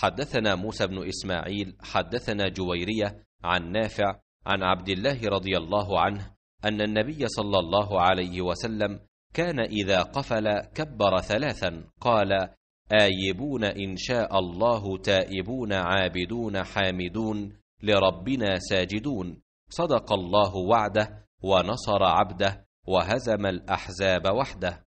حدثنا موسى بن إسماعيل حدثنا جويرية عن نافع عن عبد الله رضي الله عنه أن النبي صلى الله عليه وسلم كان إذا قفل كبر ثلاثا قال آيبون إن شاء الله تائبون عابدون حامدون لربنا ساجدون صدق الله وعده ونصر عبده وهزم الأحزاب وحده